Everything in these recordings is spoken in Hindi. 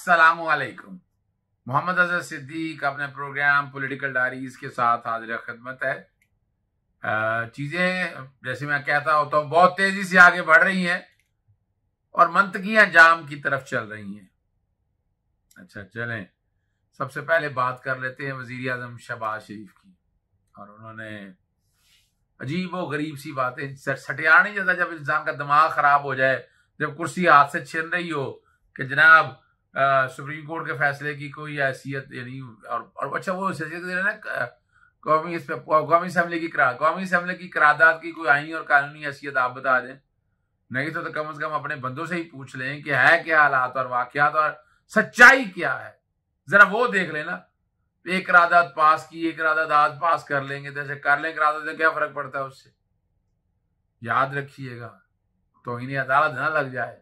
असलम मोहम्मद अजहर सिद्दीक अपने प्रोग्राम पॉलिटिकल डायरीज के साथ हाजिर खदमत है चीज़ें जैसे मैं कहता होता हूँ बहुत तेज़ी से आगे बढ़ रही हैं और मंतकियाँ जाम की तरफ चल रही हैं अच्छा चलें सबसे पहले बात कर लेते हैं वजीर अजम शहबाज शरीफ की और उन्होंने अजीब व गरीब सी बातें सटिया नहीं जाता जब इंसान का दिमाग ख़राब हो जाए जब कुर्सी हाथ से छिन रही हो कि जनाब सुप्रीम कोर्ट के फैसले की कोई हैसियत यानी और, और अच्छा वो कौमी तो इस कौमी असम्बली की कौमी असम्बली की करारदाद की कोई आईनी और कानूनी हैसियत आप बता दें नहीं तो, तो कम अज कम अपने बंदों से ही पूछ लें कि है क्या हालात और वाकत और सच्चाई क्या है जरा वो देख लेना एक करारदाद पास की एक करारदाद आज पास कर लेंगे जैसे तो कर लें करारदाद तो क्या फर्क पड़ता है उससे याद रखिएगा तो इन्हें अदालत ना लग जाए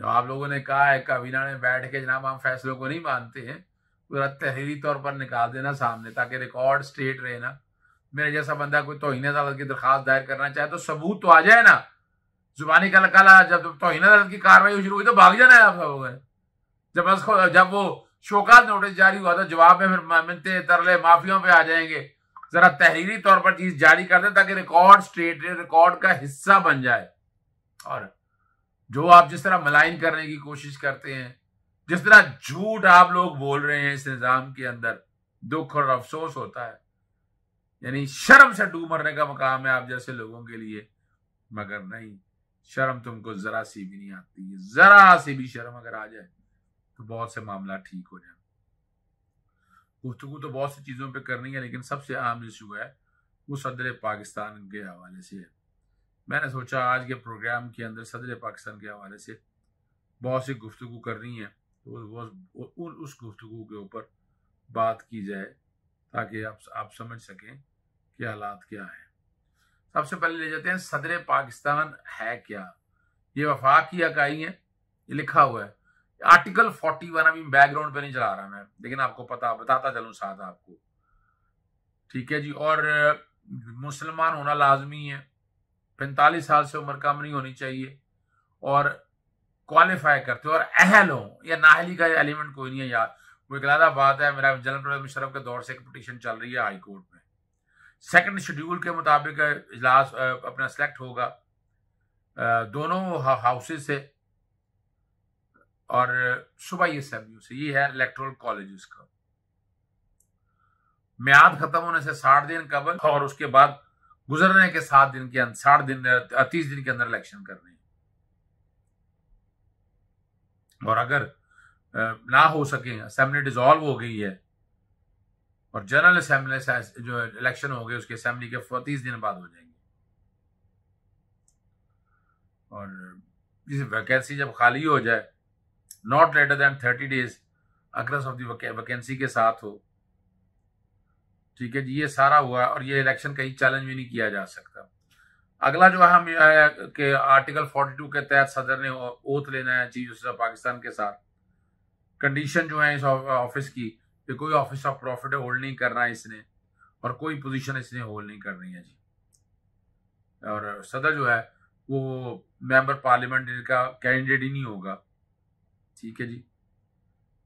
जो आप लोगों ने कहा है कबीना में बैठ के जनाब हम फैसलों को नहीं मानते हैं पूरा तो तहरीरी तौर पर निकाल देना सामने ताकि रिकॉर्ड स्टेट रहे ना मेरे जैसा बंदा कोई तोहिन अदालत की दरख्वास्त दायर करना चाहे तो सबूत तो आ जाए ना जुबानी कल कल जब तोहिन अदालत की कार्रवाई शुरू हुई तो भाग जाना है आप लोगों ने जब जब वो शोकाज नोटिस जारी हुआ था तो जवाब में फिर मिनते तरले माफियों पे आ जाएंगे जरा तहरीरी तौर पर चीज जारी कर दे ताकि रिकॉर्ड स्टेट रिकॉर्ड का हिस्सा बन जाए और जो आप जिस तरह मलाइन करने की कोशिश करते हैं जिस तरह झूठ आप लोग बोल रहे हैं इस निज़ाम के अंदर दुख और अफसोस होता है यानी शर्म से डूब मरने का मकाम है आप जैसे लोगों के लिए मगर नहीं शर्म तुमको जरा सी भी नहीं आती है जरा सी भी शर्म अगर आ जाए तो बहुत से मामला ठीक हो जाए गुफ्तु तो बहुत सी चीज़ों पर करनी है लेकिन सबसे आम इशू है वो सदर पाकिस्तान के हवाले से है मैंने सोचा आज के प्रोग्राम के अंदर सदर पाकिस्तान के हवाले से बहुत सी गुफ्तु करनी है तो उन उस गुफ्तु के ऊपर बात की जाए ताकि आप आप समझ सकें कि हालात क्या हैं सबसे तो पहले ले जाते हैं सदर पाकिस्तान है क्या ये वफाक की इकाई है ये लिखा हुआ है आर्टिकल 41 अभी बैकग्राउंड पे नहीं चला रहा मैं लेकिन आपको पता बताता चलूँ साथ आपको ठीक है जी और मुसलमान होना लाजमी है पैंतालीस साल से उम्र कम नहीं होनी चाहिए और क्वालिफाई करते हो और अहल हो या नाहली का एलिमेंट कोई नहीं है यार वो एक बात है मेरा जनरल प्रवेद मुशरफ के दौर से एक पटिशन चल रही है हाई कोर्ट में सेकंड शेड्यूल के मुताबिक इजलास अपना सेलेक्ट होगा दोनों हाउसेज से और सुबह ये एम से ये है इलेक्ट्रल कॉलेज का म्याद खत्म होने से साठ दिन कबल और उसके बाद गुजर रहे हैं कि सात दिन के अंदर साठ दिन तीस दिन के अंदर इलेक्शन कर रहे हैं और अगर ना हो सके असेंबली डिजॉल्व हो गई है और जनरल असेंबली जो इलेक्शन हो गए उसके असम्बली के तीस दिन बाद हो जाएंगे और वैकेंसी जब खाली हो जाए not later than thirty days occurrence of the vacancy के साथ हो ठीक है जी ये सारा हुआ और ये इलेक्शन कहीं चैलेंज भी नहीं किया जा सकता अगला जो हम है कि आर्टिकल 42 के तहत सदर ने ओथ लेना है चीफ जस्टिस ऑफ पाकिस्तान के साथ कंडीशन जो है इस ऑफिस की कि कोई ऑफिस ऑफ प्रॉफिट होल्ड नहीं करना है इसने और कोई पोजीशन इसने होल्ड नहीं करनी है जी और सदर जो है वो मेंबर पार्लियामेंट का कैंडिडेट ही नहीं होगा ठीक है जी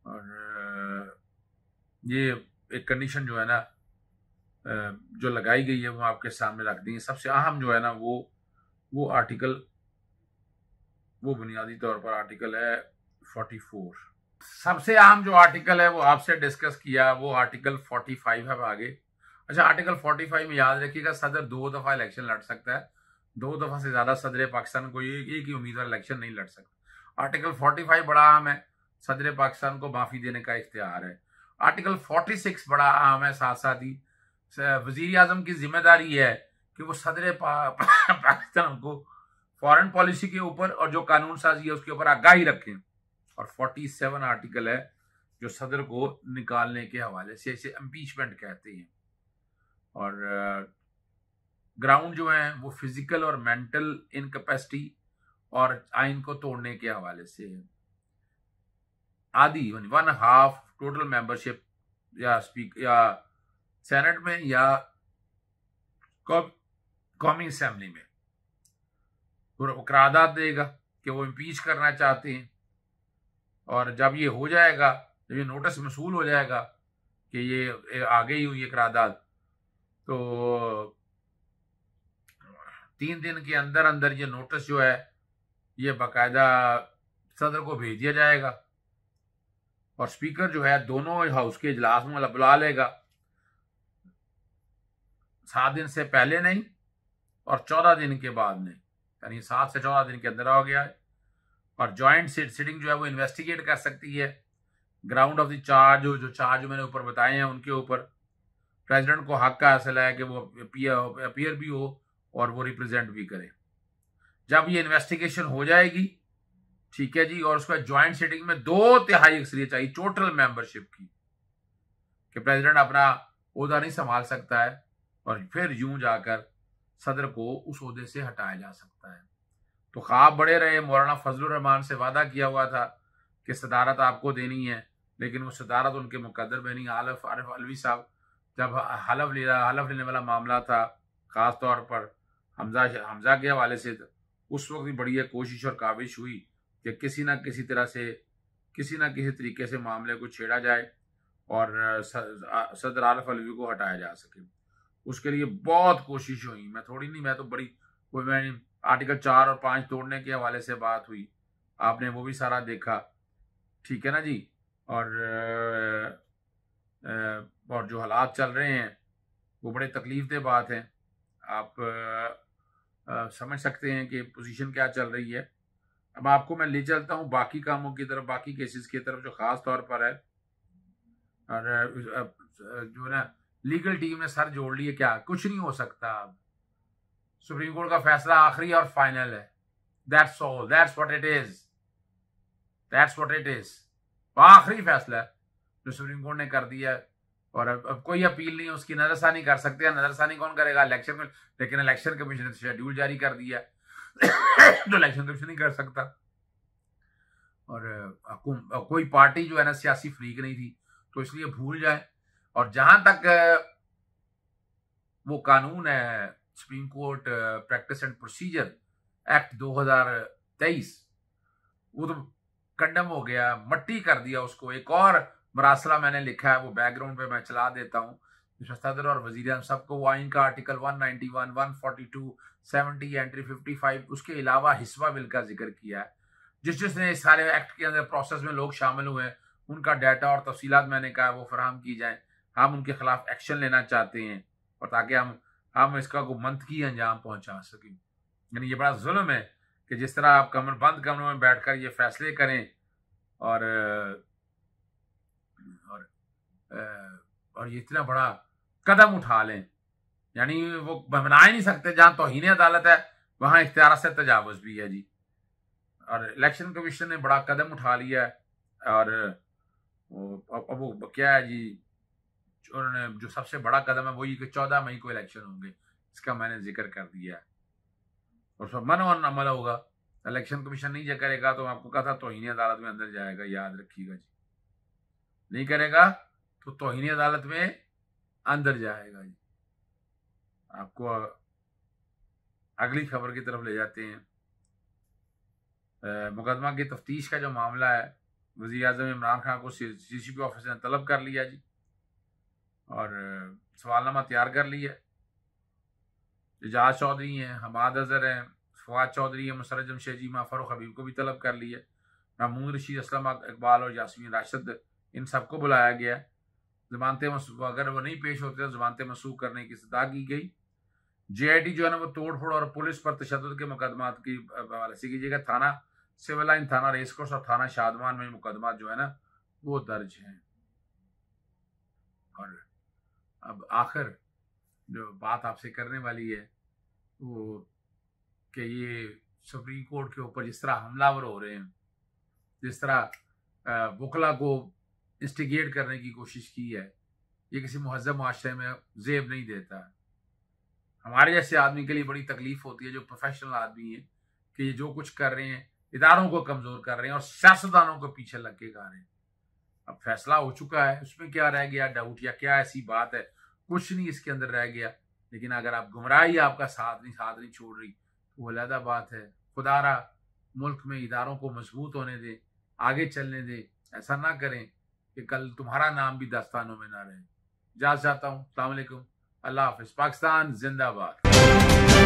और ये एक कंडीशन जो है ना जो लगाई गई है वो आपके सामने रख दी है सबसे अहम जो है ना वो वो आर्टिकल वो बुनियादी तौर पर आर्टिकल है 44 सबसे अहम जो आर्टिकल है वो आपसे डिस्कस किया वो आर्टिकल 45 है आगे अच्छा आर्टिकल 45 में याद रखिएगा सदर दो दफ़ा इलेक्शन लड़ सकता है दो दफ़ा से ज़्यादा सदर पाकिस्तान को एक ही उम्मीदवार इलेक्शन नहीं लड़ सकता आर्टिकल 45 बड़ा आम है सदर पाकिस्तान को माफ़ी देने का इख्तियार है आर्टिकल 46 बड़ा आम है साथ साथ ही वजीर अजम की जिम्मेदारी है कि वो सदर पाकिस्तान को फॉरेन पॉलिसी के ऊपर और जो कानून साजी है उसके ऊपर आगाही रखें और 47 आर्टिकल है जो सदर को निकालने के हवाले से इसे इम्पीचमेंट कहते हैं और ग्राउंड जो है वो फिजिकल और मेंटल इनकेपेसिटी और आइन को तोड़ने के हवाले से है आदि वन हाफ टोटल मेंबरशिप या स्पीक या सेनेट में या कौमी असेंबली असम्बली में करारदाद देगा कि वो इम्पीच करना चाहते हैं और जब ये हो जाएगा जब ये नोटिस मसूल हो जाएगा कि ये आ गई हुई ये करारदाद तो तीन दिन के अंदर अंदर ये नोटिस जो है ये बाकायदा सदर को भेज दिया जाएगा और स्पीकर जो है दोनों हाउस के इजलास में बुला लेगा सात दिन से पहले नहीं और चौदह दिन के बाद नहीं यानी सात से चौदह दिन के अंदर हो गया है और जॉइंट सीट सिटिंग जो है वो इन्वेस्टिगेट कर सकती है ग्राउंड ऑफ द चार्ज जो चार्ज मैंने ऊपर बताए हैं उनके ऊपर प्रेसिडेंट को हक का हासिल है कि वो अपियर भी हो और वो रिप्रेजेंट भी करे जब ये इन्वेस्टिगेशन हो जाएगी ठीक है जी और उसके बाद ज्वाइंट सिटिंग में दो तिहाई अक्सरियत चाहिए टोटल मेंबरशिप की कि प्रेसिडेंट अपना उदा नहीं संभाल सकता है और फिर यूं जाकर सदर को उस उहदे से हटाया जा सकता है तो ख्वाब बड़े रहे मौलाना फजलरहमान से वादा किया हुआ था कि सदारत आपको देनी है लेकिन वो सदारत उनके मुकदर में नहीं आलफ आरफ अलवी साहब जब हलफ ले रहा हलफ लेने वाला मामला था ख़ास तौर पर हमजा हमजा के हवाले से उस वक्त भी बड़ी कोशिश और काविश हुई कि किसी ना किसी तरह से किसी ना किसी तरीके से मामले को छेड़ा जाए और सदर आलफ अलवी को हटाया जा सके उसके लिए बहुत कोशिश हुई मैं थोड़ी नहीं मैं तो बड़ी कोई मैंने आर्टिकल चार और पाँच तोड़ने के हवाले से बात हुई आपने वो भी सारा देखा ठीक है ना जी और और जो हालात चल रहे हैं वो बड़े तकलीफ दे बात हैं आप समझ सकते हैं कि पोजीशन क्या चल रही है अब आपको मैं ले चलता हूँ बाकी कामों की तरफ बाकी केसेस की तरफ जो ख़ास तौर पर है और जो है ना लीगल टीम ने सर जोड़ लिए क्या कुछ नहीं हो सकता अब सुप्रीम कोर्ट का फैसला आखिरी और फाइनल है that's all that's what it is that's what it is आखिरी फैसला है जो सुप्रीम कोर्ट ने कर दिया और अब अब कोई अपील नहीं उसकी नजरसानी कर सकते हैं नजरसानी कौन करेगा इलेक्शन लेकिन इलेक्शन कमीशन ने शेड्यूल तो जारी कर दिया तो इलेक्शन कमीशन नहीं कर सकता और को, कोई पार्टी जो है ना सियासी फ्रीक नहीं थी तो इसलिए भूल जाए और जहां तक वो कानून है supreme court practice and procedure act 2023 वो तो कंडम हो गया मट्टी कर दिया उसको एक और मरासला मैंने लिखा है वो बैकग्राउंड पे मैं चला देता हूँ सदर और वजीर सबको वो आइन का आर्टिकल 191, 142, 70, एंट्री 55 उसके अलावा हिस्वा बिल का जिक्र किया है जिस जिसने इस सारे एक्ट के अंदर प्रोसेस में लोग शामिल हुए उनका डाटा और तफसीत मैंने कहा वो फराहम की जाए हम उनके खिलाफ एक्शन लेना चाहते हैं और ताकि हम हम इसका को मंतकी अंजाम पहुंचा सकें यानी ये बड़ा जुल्म है कि जिस तरह आप कमर बंद कमरों में बैठकर ये फैसले करें और और और ये इतना बड़ा कदम उठा लें यानी वो बना ही नहीं सकते जहाँ तोहनी अदालत है वहाँ इख्तियार से तजावज़ भी है जी और इलेक्शन कमीशन ने बड़ा कदम उठा लिया है और अब वो क्या है जी उन्होंने जो सबसे बड़ा कदम है वो ये कि चौदह मई को इलेक्शन होंगे इसका मैंने जिक्र कर दिया है और उसमें वन अमल होगा इलेक्शन कमीशन नहीं जब करेगा तो आपको कहा था तोहनी अदालत में अंदर जाएगा याद रखिएगा जी नहीं करेगा तो तोहनी अदालत में अंदर जाएगा जी आपको अगली खबर की तरफ ले जाते हैं मुकदमा की तफ्तीश का जो मामला है वजी अजम इमरान खान को सी सी पी ऑफिस ने तलब कर लिया जी और सवालनामा तैयार कर ली है एजाज चौधरी हैं हमाद अजहर हैं फवाद चौधरी हैं मुसरजम जमशेद जी फरुख हबीब को भी तलब कर लिया है महमूद रशीद असलम इकबाल और यासमीन राशद इन सबको बुलाया गया है मसूख अगर वो नहीं पेश होते तो जमानतें मसूख करने की सदा की गई जे आई टी जो है ना वो तोड़ फोड़ और पुलिस पर तशद के मुकदमा की हवाले से कीजिएगा थाना सिविल लाइन थाना रेसकोर्स और थाना शादमान में मुकदमा जो है ना वो दर्ज हैं और अब आखिर जो बात आपसे करने वाली है वो कि ये सुप्रीम कोर्ट के ऊपर जिस तरह हमलावर हो रहे हैं जिस तरह बुकला को इंस्टिगेट करने की कोशिश की है ये किसी महजब माशरे में जेब नहीं देता है हमारे जैसे आदमी के लिए बड़ी तकलीफ होती है जो प्रोफेशनल आदमी है कि ये जो कुछ कर रहे हैं इदारों को कमज़ोर कर रहे हैं और सियासतदानों को पीछे लग के गा रहे हैं अब फैसला हो चुका है उसमें क्या रह गया डाउट या क्या ऐसी बात है कुछ नहीं इसके अंदर रह गया लेकिन अगर आप ही आपका साथ नहीं साथ नहीं छोड़ रही तो वो अलहदा बात है खुदारा मुल्क में इदारों को मजबूत होने दे आगे चलने दे ऐसा ना करें कि कल तुम्हारा नाम भी दास्तानों में ना रहे जा चाहता हूँ अलैक्म अल्लाह हाफिज़ पाकिस्तान जिंदाबाद